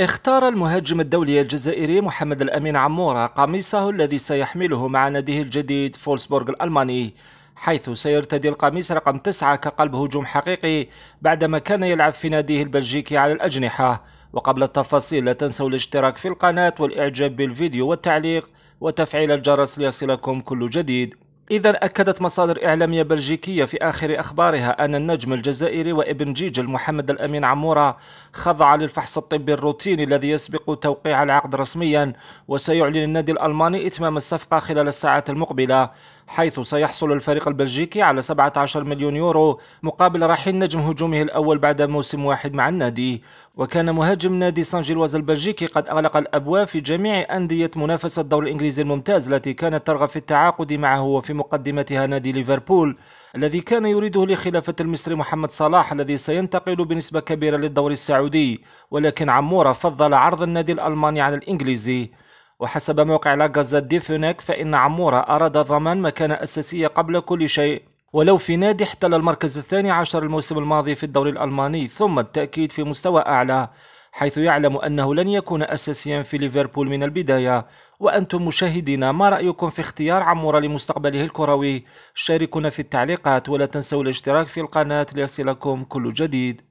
اختار المهاجم الدولي الجزائري محمد الأمين عمورة قميصه الذي سيحمله مع ناديه الجديد فولسبورغ الألماني حيث سيرتدي القميص رقم تسعة كقلب هجوم حقيقي بعدما كان يلعب في ناديه البلجيكي على الأجنحة وقبل التفاصيل لا تنسوا الاشتراك في القناة والإعجاب بالفيديو والتعليق وتفعيل الجرس ليصلكم كل جديد إذا أكدت مصادر إعلامية بلجيكية في آخر أخبارها أن النجم الجزائري وابن جيجل محمد الأمين عمورة خضع للفحص الطبي الروتيني الذي يسبق توقيع العقد رسميا وسيعلن النادي الألماني إتمام الصفقة خلال الساعات المقبلة حيث سيحصل الفريق البلجيكي على 17 مليون يورو مقابل رحيل نجم هجومه الأول بعد موسم واحد مع النادي وكان مهاجم نادي سان جيلواز البلجيكي قد أغلق الأبواب في جميع أندية منافسة الدوري الإنجليزي الممتاز التي كانت ترغب في التعاقد معه وفي مقدمتها نادي ليفربول الذي كان يريده لخلافة المصري محمد صلاح الذي سينتقل بنسبة كبيرة للدوري السعودي ولكن عمورة فضل عرض النادي الألماني على الإنجليزي وحسب موقع لاغازا ديفونيك فإن عمورة أراد ضمان مكانة أساسية قبل كل شيء ولو في نادي احتل المركز الثاني عشر الموسم الماضي في الدوري الألماني ثم التأكيد في مستوى أعلى حيث يعلم أنه لن يكون أساسيا في ليفربول من البداية وأنتم مشاهدين ما رأيكم في اختيار عمورة لمستقبله الكروي شاركونا في التعليقات ولا تنسوا الاشتراك في القناة ليصلكم كل جديد